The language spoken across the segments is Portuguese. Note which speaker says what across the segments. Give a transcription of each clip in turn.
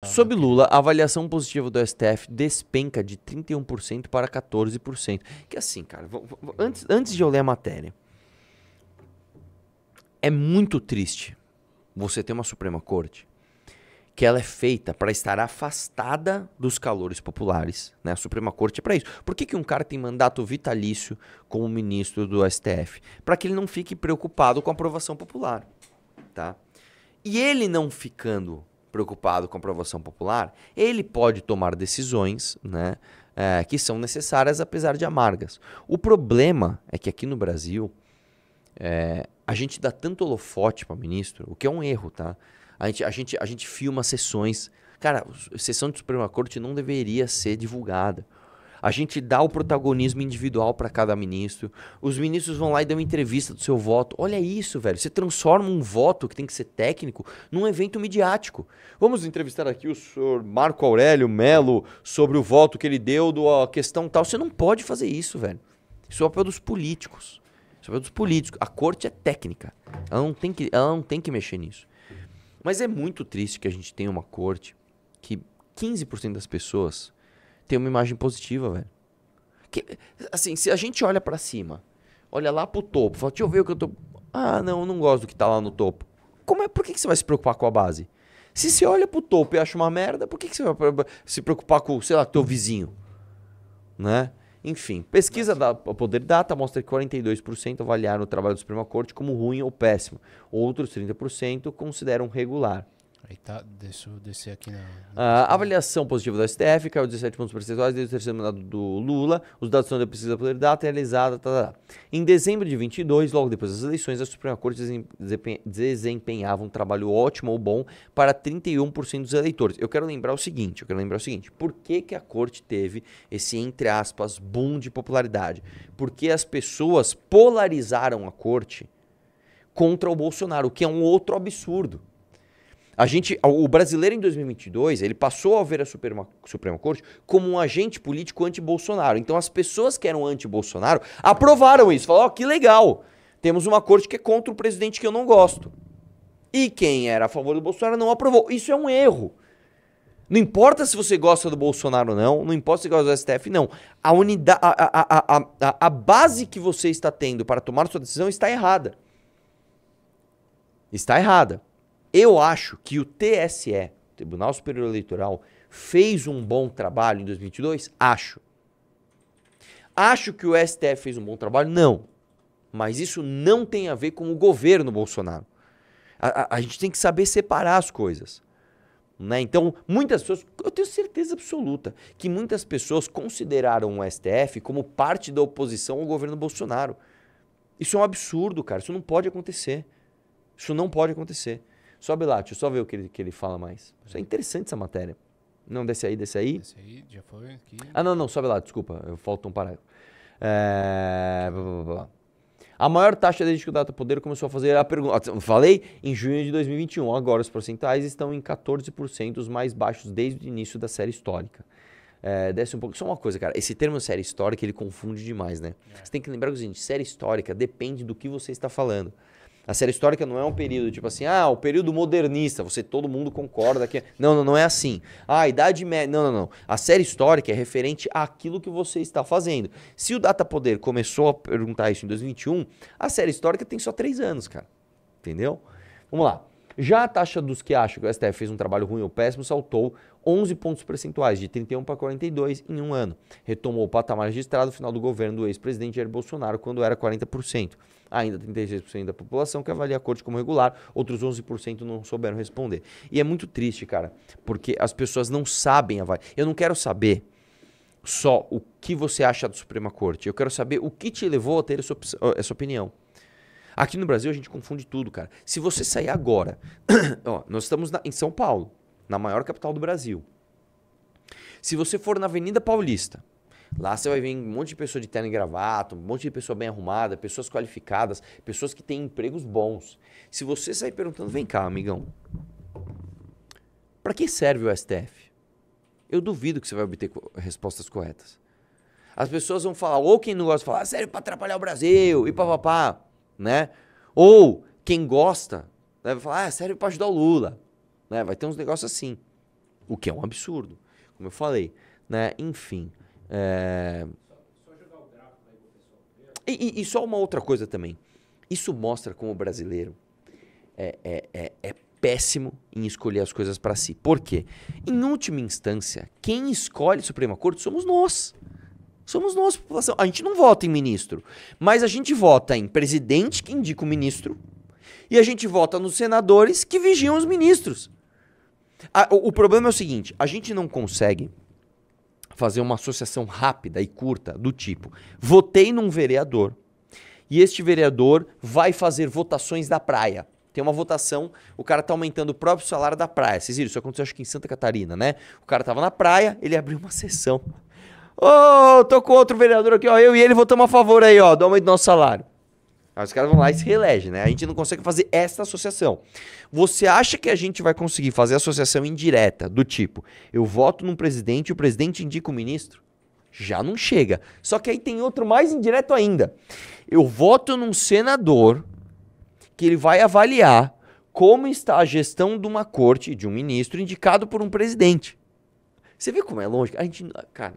Speaker 1: Ah, Sob Lula, a avaliação positiva do STF despenca de 31% para 14%. Que assim, cara, antes, antes de eu ler a matéria, é muito triste você ter uma Suprema Corte que ela é feita para estar afastada dos calores populares. Né? A Suprema Corte é para isso. Por que, que um cara tem mandato vitalício como ministro do STF? Para que ele não fique preocupado com a aprovação popular. Tá? E ele não ficando preocupado com a aprovação popular, ele pode tomar decisões né, é, que são necessárias, apesar de amargas. O problema é que aqui no Brasil, é, a gente dá tanto holofote para ministro, o que é um erro, tá? A gente, a gente, a gente filma sessões. Cara, sessão de Suprema Corte não deveria ser divulgada. A gente dá o protagonismo individual para cada ministro. Os ministros vão lá e dão uma entrevista do seu voto. Olha isso, velho. Você transforma um voto que tem que ser técnico num evento midiático. Vamos entrevistar aqui o senhor Marco Aurélio Melo sobre o voto que ele deu da questão tal. Você não pode fazer isso, velho. Isso é o papel dos políticos. Isso é o papel dos políticos. A corte é técnica. Ela não tem que, ela não tem que mexer nisso. Mas é muito triste que a gente tenha uma corte que 15% das pessoas ter uma imagem positiva, velho. Que, assim, se a gente olha para cima, olha lá pro topo, fala, deixa eu ver o que eu tô. Ah, não, eu não gosto do que tá lá no topo. Como é, por que, que você vai se preocupar com a base? Se você olha pro topo e acha uma merda, por que, que você vai se preocupar com, sei lá, teu vizinho? Né? Enfim, pesquisa da Poder Data mostra que 42% avaliaram o trabalho da Suprema Corte como ruim ou péssimo. Outros 30% consideram regular. A tá, deixa eu descer aqui na. na ah, avaliação positiva do STF caiu 17 pontos percentuais desde o terceiro mandato do Lula. Os dados são da pesquisa por data é realizada. Tá, tá, tá. Em dezembro de 22, logo depois das eleições, a Suprema Corte desempenhava um trabalho ótimo ou bom para 31% dos eleitores. Eu quero lembrar o seguinte: eu quero lembrar o seguinte: por que, que a Corte teve esse, entre aspas, boom de popularidade? Porque as pessoas polarizaram a Corte contra o Bolsonaro, o que é um outro absurdo. A gente, o brasileiro em 2022, ele passou a ver a Suprema, Suprema Corte como um agente político anti-Bolsonaro. Então as pessoas que eram anti-Bolsonaro aprovaram isso, falaram: "Ó, oh, que legal. Temos uma corte que é contra o presidente que eu não gosto". E quem era a favor do Bolsonaro não aprovou. Isso é um erro. Não importa se você gosta do Bolsonaro ou não, não importa se você gosta do STF, não. A, unida, a, a, a, a base que você está tendo para tomar sua decisão está errada. Está errada. Eu acho que o TSE, Tribunal Superior Eleitoral, fez um bom trabalho em 2022? Acho. Acho que o STF fez um bom trabalho? Não. Mas isso não tem a ver com o governo Bolsonaro. A, a, a gente tem que saber separar as coisas. Né? Então, muitas pessoas, eu tenho certeza absoluta, que muitas pessoas consideraram o STF como parte da oposição ao governo Bolsonaro. Isso é um absurdo, cara. Isso não pode acontecer. Isso não pode acontecer. Sobe lá, deixa eu só ver o que ele, que ele fala mais. Isso é uhum. interessante essa matéria. Não, desce aí, desce aí. Desce aí, já foi aqui. Ah, não, não, sobe lá, desculpa, eu falta um parágrafo. É... Blá, blá, blá. A maior taxa de o Data poder começou a fazer a pergunta. Ah, falei em junho de 2021. Agora os percentuais estão em 14%, os mais baixos desde o início da série histórica. É, desce um pouco. Só uma coisa, cara. Esse termo série histórica ele confunde demais, né? É. Você tem que lembrar o seguinte: série histórica depende do que você está falando. A série histórica não é um período tipo assim, ah, o período modernista, você todo mundo concorda que. É. Não, não, não é assim. Ah, a Idade Média. Não, não, não. A série histórica é referente àquilo que você está fazendo. Se o Data Poder começou a perguntar isso em 2021, a série histórica tem só três anos, cara. Entendeu? Vamos lá. Já a taxa dos que acham que o STF fez um trabalho ruim ou péssimo saltou 11 pontos percentuais, de 31 para 42 em um ano. Retomou o patamar registrado no final do governo do ex-presidente Jair Bolsonaro, quando era 40%. Ainda 36% da população que avalia a corte como regular, outros 11% não souberam responder. E é muito triste, cara, porque as pessoas não sabem avaliar. Eu não quero saber só o que você acha da Suprema Corte, eu quero saber o que te levou a ter essa, essa opinião. Aqui no Brasil a gente confunde tudo, cara. Se você sair agora, ó, nós estamos na, em São Paulo, na maior capital do Brasil. Se você for na Avenida Paulista, lá você vai ver um monte de pessoa de terno e gravata, um monte de pessoa bem arrumada, pessoas qualificadas, pessoas que têm empregos bons. Se você sair perguntando, vem cá, amigão, para que serve o STF? Eu duvido que você vai obter co respostas corretas. As pessoas vão falar, ou quem não gosta, falar, ah, sério, para atrapalhar o Brasil, e papapá né? Ou quem gosta né, vai falar, ah, serve para ajudar o Lula, né? Vai ter uns negócios assim, o que é um absurdo, como eu falei, né? Enfim, é... E, e, e só uma outra coisa também. Isso mostra como o brasileiro é, é, é, é péssimo em escolher as coisas para si. Por quê? Em última instância, quem escolhe o Supremo Corte somos nós. Somos nós, população. A gente não vota em ministro, mas a gente vota em presidente que indica o ministro e a gente vota nos senadores que vigiam os ministros. A, o, o problema é o seguinte: a gente não consegue fazer uma associação rápida e curta do tipo: votei num vereador e este vereador vai fazer votações da praia. Tem uma votação, o cara tá aumentando o próprio salário da praia. Vocês viram? Isso aconteceu acho que em Santa Catarina, né? O cara tava na praia, ele abriu uma sessão Ô, oh, tô com outro vereador aqui, ó. Eu e ele votamos a favor aí, ó. Do aumento do nosso salário. Aí os caras vão lá e se reelegem, né? A gente não consegue fazer essa associação. Você acha que a gente vai conseguir fazer associação indireta, do tipo, eu voto num presidente e o presidente indica o ministro? Já não chega. Só que aí tem outro mais indireto ainda. Eu voto num senador que ele vai avaliar como está a gestão de uma corte, de um ministro, indicado por um presidente. Você vê como é longe? A gente. Cara,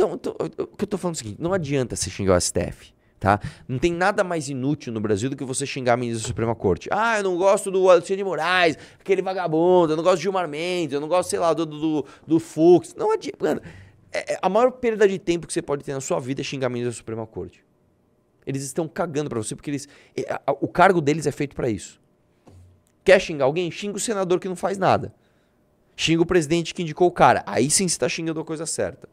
Speaker 1: então, tô, o que eu tô falando é o seguinte: não adianta você xingar o STF. Tá? Não tem nada mais inútil no Brasil do que você xingar a ministra da Suprema Corte. Ah, eu não gosto do Alexandre de Moraes, aquele vagabundo, eu não gosto de Gilmar Mendes, eu não gosto, sei lá, do, do, do Fux. Não adianta. Mano, é, é, a maior perda de tempo que você pode ter na sua vida é xingar a ministra da Suprema Corte. Eles estão cagando para você porque eles, o cargo deles é feito para isso. Quer xingar alguém? Xinga o senador que não faz nada. Xinga o presidente que indicou o cara. Aí sim você está xingando a coisa certa.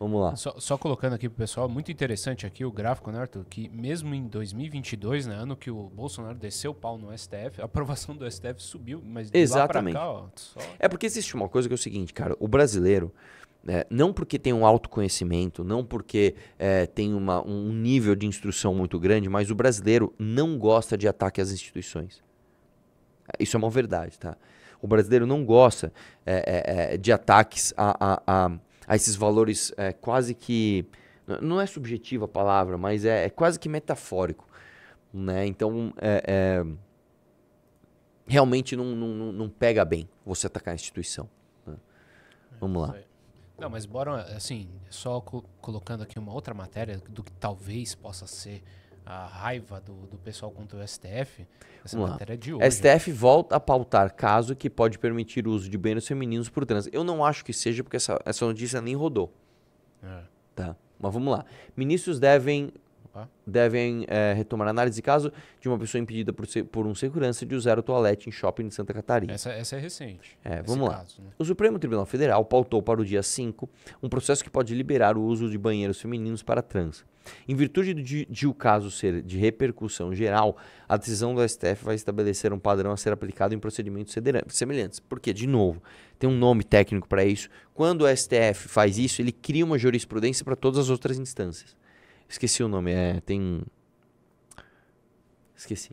Speaker 1: Vamos lá. Só, só colocando aqui pro pessoal, muito interessante aqui o gráfico, né, Arthur? Que mesmo em 2022, né, ano que o Bolsonaro desceu o pau no STF, a aprovação do STF subiu, mas Exatamente. Cá, ó, só... É porque existe uma coisa que é o seguinte, cara, o brasileiro, é, não porque tem um autoconhecimento, não porque é, tem uma, um nível de instrução muito grande, mas o brasileiro não gosta de ataque às instituições. Isso é uma verdade, tá? O brasileiro não gosta é, é, é de ataques a, a, a a esses valores é, quase que. Não é subjetiva a palavra, mas é, é quase que metafórico. Né? Então, é, é realmente não, não, não pega bem você atacar a instituição. Né? Vamos lá. Não, mas bora, assim, só co colocando aqui uma outra matéria do que talvez possa ser a raiva do, do pessoal contra o STF, essa Vamos matéria lá. é de hoje. STF volta a pautar caso que pode permitir o uso de banheiros femininos por trans. Eu não acho que seja, porque essa, essa notícia nem rodou. É. Tá. Mas vamos lá. Ministros devem devem é, retomar a análise caso de uma pessoa impedida por, ser, por um segurança de usar o toalete em shopping de Santa Catarina. Essa, essa é recente. É, vamos lá. Caso, né? O Supremo Tribunal Federal pautou para o dia 5 um processo que pode liberar o uso de banheiros femininos para trans. Em virtude de, de o caso ser de repercussão geral, a decisão do STF vai estabelecer um padrão a ser aplicado em procedimentos semelhantes. Porque, de novo, tem um nome técnico para isso. Quando o STF faz isso, ele cria uma jurisprudência para todas as outras instâncias. Esqueci o nome, é, tem. Esqueci.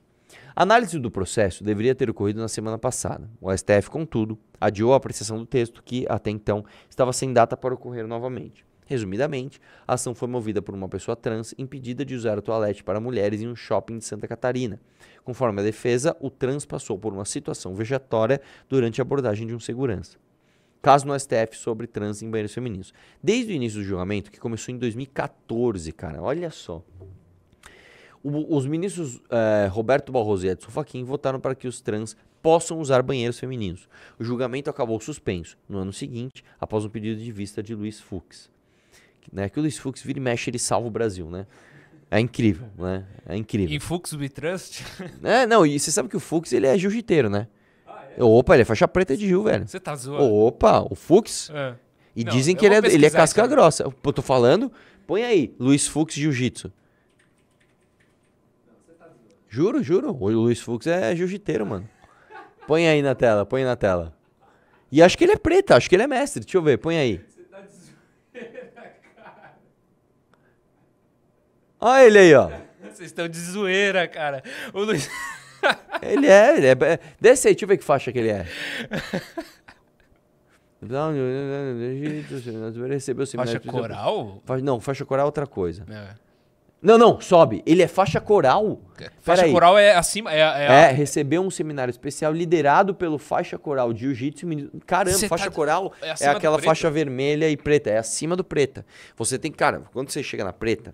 Speaker 1: A análise do processo deveria ter ocorrido na semana passada. O STF, contudo, adiou a apreciação do texto, que até então estava sem data para ocorrer novamente. Resumidamente, a ação foi movida por uma pessoa trans impedida de usar o toalete para mulheres em um shopping de Santa Catarina. Conforme a defesa, o trans passou por uma situação vejatória durante a abordagem de um segurança caso no STF sobre trans em banheiros femininos. Desde o início do julgamento, que começou em 2014, cara, olha só. O, os ministros eh, Roberto Barroso e Edson Fachin votaram para que os trans possam usar banheiros femininos. O julgamento acabou suspenso no ano seguinte, após um pedido de vista de Luiz Fux. Né, que o Luiz Fux vira e mexe, ele salva o Brasil, né? É incrível, né? É incrível. E Fux be Trust? É, não, e você sabe que o Fux ele é jiu-jiteiro, né? Opa, ele é faixa preta de Rio, velho. Você tá zoando. Opa, o Fux. É. E Não, dizem que ele é, ele é casca grossa. Eu tô falando. Põe aí, Luiz Fux Jiu-Jitsu. Juro, juro. O Luiz Fux é jiu-jiteiro, mano. Põe aí na tela, põe na tela. E acho que ele é preto, acho que ele é mestre. Deixa eu ver, põe aí. Olha ele aí, ó. Vocês estão de zoeira, cara. O Luiz. ele é, ele é. Desce aí, deixa eu ver que faixa que ele é. faixa coral? Não, faixa coral é outra coisa. É. Não, não, sobe. Ele é faixa coral. É, faixa Peraí. coral é acima. É, é, é a... É, recebeu um seminário especial liderado pelo faixa coral de jiu-jitsu. Caramba, faixa tá... coral é, é aquela faixa vermelha e preta. É acima do preta. Você tem, cara, quando você chega na preta,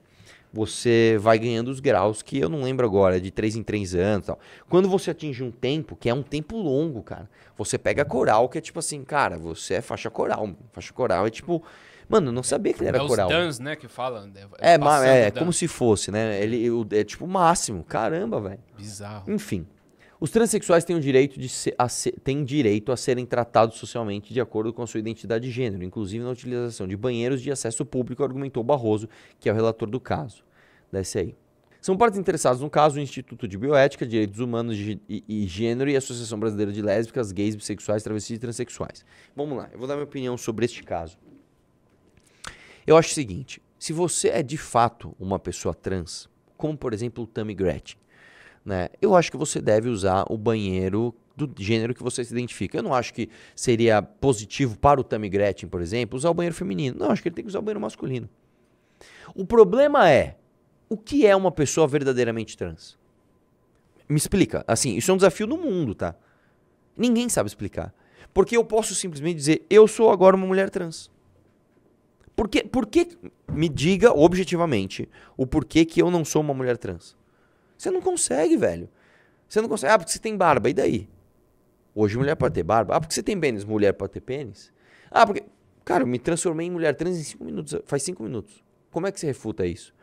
Speaker 1: você vai ganhando os graus que eu não lembro agora, de 3 em 3 anos tal. Quando você atinge um tempo, que é um tempo longo, cara, você pega coral, que é tipo assim, cara, você é faixa coral. Faixa coral é tipo. Mano, eu não sabia que ele era é coral. É os dans, né, que falam. Né? É, é, é, é como se fosse, né? Ele é tipo o máximo. Caramba, velho. Bizarro. Enfim. Os transexuais têm, o direito de ser, a ser, têm direito a serem tratados socialmente de acordo com a sua identidade de gênero, inclusive na utilização de banheiros de acesso público, argumentou Barroso, que é o relator do caso. Desce aí. São partes interessadas no caso o Instituto de Bioética, Direitos Humanos e, e, Gênero e a Associação Brasileira de Lésbicas, Gays, Bissexuais, Travestis e Transsexuais. Vamos lá, eu vou dar minha opinião sobre este caso. Eu acho o seguinte, se você é de fato uma pessoa trans, como por exemplo o Tammy Gretchen, né? Eu acho que você deve usar o banheiro do gênero que você se identifica. Eu não acho que seria positivo para o Tammy Gretchen, por exemplo, usar o banheiro feminino. Não, acho que ele tem que usar o banheiro masculino. O problema é, o que é uma pessoa verdadeiramente trans? Me explica. Assim, isso é um desafio no mundo, tá? Ninguém sabe explicar. Porque eu posso simplesmente dizer, eu sou agora uma mulher trans. Por que, por que me diga objetivamente o porquê que eu não sou uma mulher trans? Você não consegue, velho. Você não consegue. Ah, porque você tem barba. E daí? Hoje mulher pode ter barba. Ah, porque você tem pênis. Mulher pode ter pênis. Ah, porque. Cara, eu me transformei em mulher trans em 5 minutos. Faz 5 minutos. Como é que você refuta isso?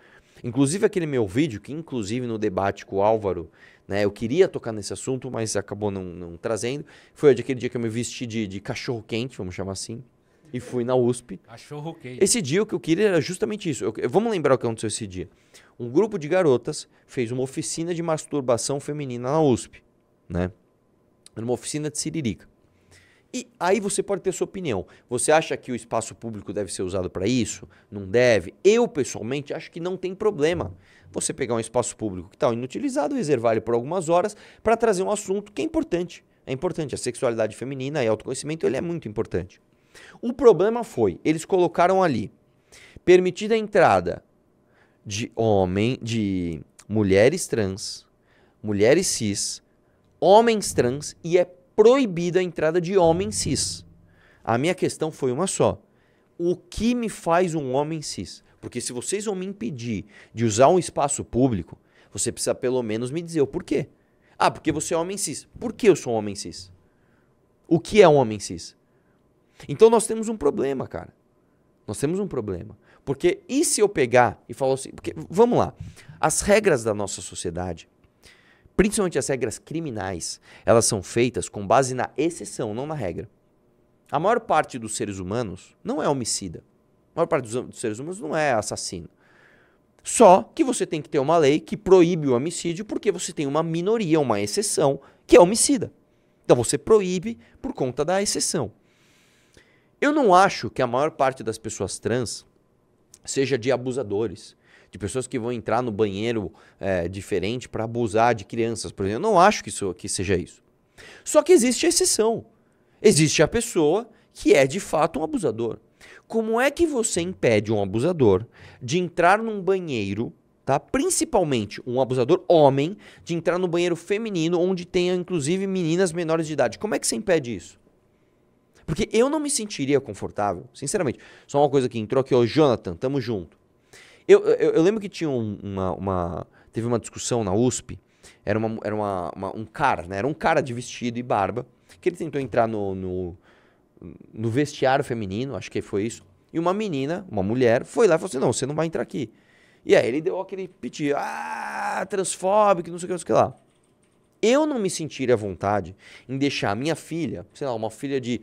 Speaker 1: Inclusive aquele meu vídeo, que inclusive no debate com o Álvaro, né, eu queria tocar nesse assunto, mas acabou não, não trazendo, foi aquele dia que eu me vesti de, de cachorro quente, vamos chamar assim, e fui na USP. Cachorro quente. Esse dia o que eu queria era justamente isso. Eu, vamos lembrar o que aconteceu esse dia um grupo de garotas fez uma oficina de masturbação feminina na USP, né? Uma oficina de siririca. E aí você pode ter sua opinião. Você acha que o espaço público deve ser usado para isso? Não deve? Eu, pessoalmente, acho que não tem problema. Você pegar um espaço público que está inutilizado, reservar ele por algumas horas para trazer um assunto que é importante. É importante. A sexualidade feminina e autoconhecimento, ele é muito importante. O problema foi, eles colocaram ali, permitida a entrada de homem, de mulheres trans, mulheres cis, homens trans e é proibida a entrada de homens cis. A minha questão foi uma só. O que me faz um homem cis? Porque se vocês vão me impedir de usar um espaço público, você precisa pelo menos me dizer o porquê. Ah, porque você é homem cis. Por que eu sou homem cis? O que é homem cis? Então nós temos um problema, cara. Nós temos um problema. Porque e se eu pegar e falar assim, porque vamos lá, as regras da nossa sociedade, principalmente as regras criminais, elas são feitas com base na exceção, não na regra. A maior parte dos seres humanos não é homicida. A maior parte dos, dos seres humanos não é assassino. Só que você tem que ter uma lei que proíbe o homicídio porque você tem uma minoria, uma exceção, que é homicida. Então você proíbe por conta da exceção. Eu não acho que a maior parte das pessoas trans seja de abusadores, de pessoas que vão entrar no banheiro é, diferente para abusar de crianças, por exemplo. Eu não acho que, isso, que seja isso. Só que existe a exceção. Existe a pessoa que é de fato um abusador. Como é que você impede um abusador de entrar num banheiro, tá? Principalmente um abusador homem de entrar no banheiro feminino onde tenha inclusive meninas menores de idade. Como é que você impede isso? Porque eu não me sentiria confortável, sinceramente. Só uma coisa que entrou aqui, ó, Jonathan, tamo junto. Eu, eu, eu lembro que tinha uma, uma, Teve uma discussão na USP. Era, uma, era uma, uma, um cara, né? Era um cara de vestido e barba. Que ele tentou entrar no, no, no vestiário feminino, acho que foi isso. E uma menina, uma mulher, foi lá e falou assim: não, você não vai entrar aqui. E aí ele deu aquele pedido, ah, transfóbico, não sei o que, não sei o que lá. Eu não me sentiria à vontade em deixar a minha filha, sei lá, uma filha de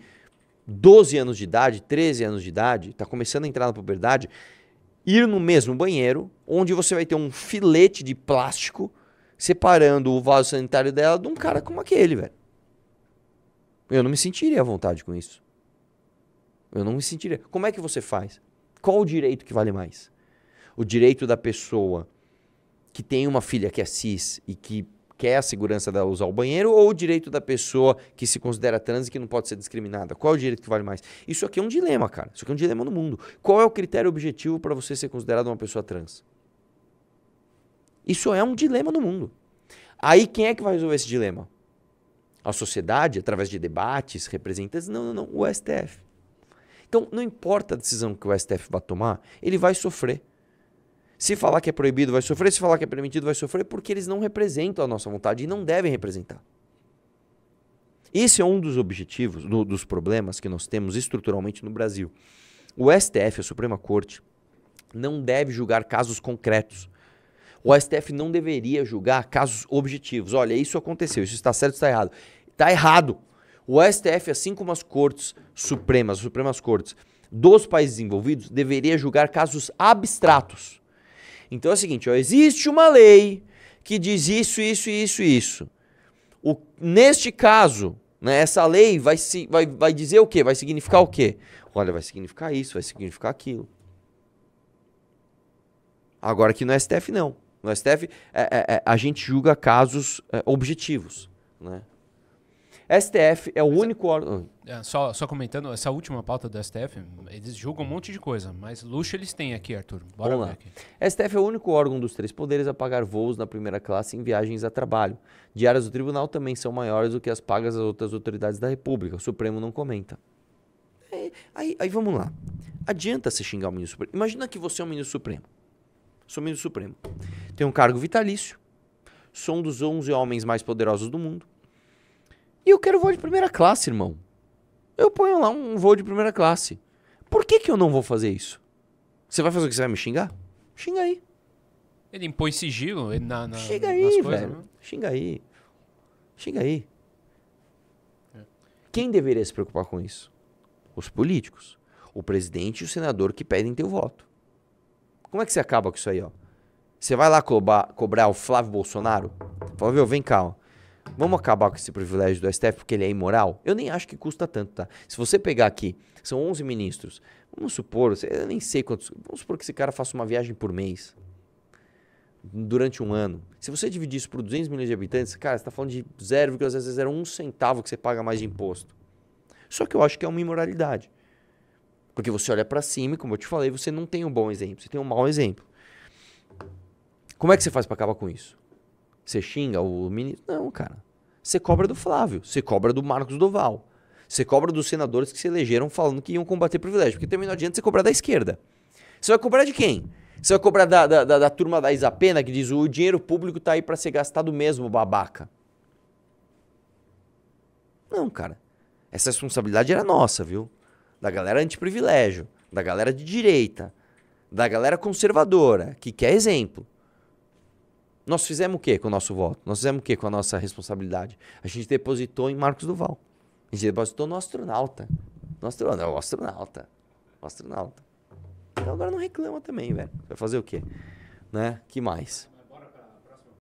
Speaker 1: 12 anos de idade, 13 anos de idade, está começando a entrar na puberdade, ir no mesmo banheiro, onde você vai ter um filete de plástico separando o vaso sanitário dela de um cara como aquele, velho. Eu não me sentiria à vontade com isso. Eu não me sentiria. Como é que você faz? Qual o direito que vale mais? O direito da pessoa que tem uma filha que é cis e que quer a segurança da usar o banheiro ou o direito da pessoa que se considera trans e que não pode ser discriminada? Qual é o direito que vale mais? Isso aqui é um dilema, cara. Isso aqui é um dilema no mundo. Qual é o critério objetivo para você ser considerado uma pessoa trans? Isso é um dilema no mundo. Aí quem é que vai resolver esse dilema? A sociedade, através de debates, representantes? Não, não, não. O STF. Então, não importa a decisão que o STF vai tomar, ele vai sofrer. Se falar que é proibido, vai sofrer. Se falar que é permitido, vai sofrer, porque eles não representam a nossa vontade e não devem representar. Esse é um dos objetivos, do, dos problemas que nós temos estruturalmente no Brasil. O STF, a Suprema Corte, não deve julgar casos concretos. O STF não deveria julgar casos objetivos. Olha, isso aconteceu, isso está certo, está errado. Está errado. O STF, assim como as cortes supremas, as supremas cortes dos países envolvidos, deveria julgar casos abstratos então é o seguinte, ó, existe uma lei que diz isso, isso, isso, isso. O, neste caso, né, essa lei vai, se, vai, vai dizer o quê? Vai significar o quê? Olha, vai significar isso, vai significar aquilo. Agora aqui no STF não. No STF é, é, é, a gente julga casos é, objetivos, né? STF é o mas, é único órgão. É, só, só comentando, essa última pauta do STF, eles julgam um monte de coisa, mas luxo eles têm aqui, Arthur. Bora Vamos lá. Aqui. STF é o único órgão dos três poderes a pagar voos na primeira classe em viagens a trabalho. Diárias do tribunal também são maiores do que as pagas às outras autoridades da República. O Supremo não comenta. É, aí, aí vamos lá. Adianta se xingar o ministro Supremo. Imagina que você é um ministro Supremo. Sou ministro Supremo. Tenho um cargo vitalício. Sou um dos 11 homens mais poderosos do mundo e eu quero voo de primeira classe, irmão. Eu ponho lá um voo de primeira classe. Por que, que eu não vou fazer isso? Você vai fazer o que? Você vai me xingar? Xinga aí. Ele impõe sigilo na, na, Xinga aí, velho. Coisas, né? Xinga aí. Xinga aí. É. Quem deveria se preocupar com isso? Os políticos. O presidente e o senador que pedem teu voto. Como é que você acaba com isso aí, ó? Você vai lá cobrar, cobrar o Flávio Bolsonaro? Flávio, vem cá, ó. Vamos acabar com esse privilégio do STF porque ele é imoral? Eu nem acho que custa tanto, tá? Se você pegar aqui, são 11 ministros. Vamos supor, eu nem sei quantos. Vamos supor que esse cara faça uma viagem por mês. Durante um ano. Se você dividir isso por 200 milhões de habitantes, cara, você está falando de 0,001 centavo que você paga mais de imposto. Só que eu acho que é uma imoralidade. Porque você olha para cima e, como eu te falei, você não tem um bom exemplo, você tem um mau exemplo. Como é que você faz para acabar com isso? Você xinga o ministro? Não, cara. Você cobra do Flávio, você cobra do Marcos Doval, você cobra dos senadores que se elegeram falando que iam combater privilégio. Porque também não adianta você cobrar da esquerda. Você vai cobrar de quem? Você vai cobrar da, da, da, da turma da Isapena que diz o dinheiro público tá aí para ser gastado mesmo, babaca. Não, cara. Essa responsabilidade era nossa, viu? Da galera antiprivilégio, da galera de direita, da galera conservadora, que quer exemplo. Nós fizemos o que com o nosso voto? Nós fizemos o que com a nossa responsabilidade? A gente depositou em Marcos Duval. A gente depositou no astronauta. No astronauta. O astronauta. O astronauta. Então agora não reclama também, velho. Vai fazer o quê? Né? Que mais?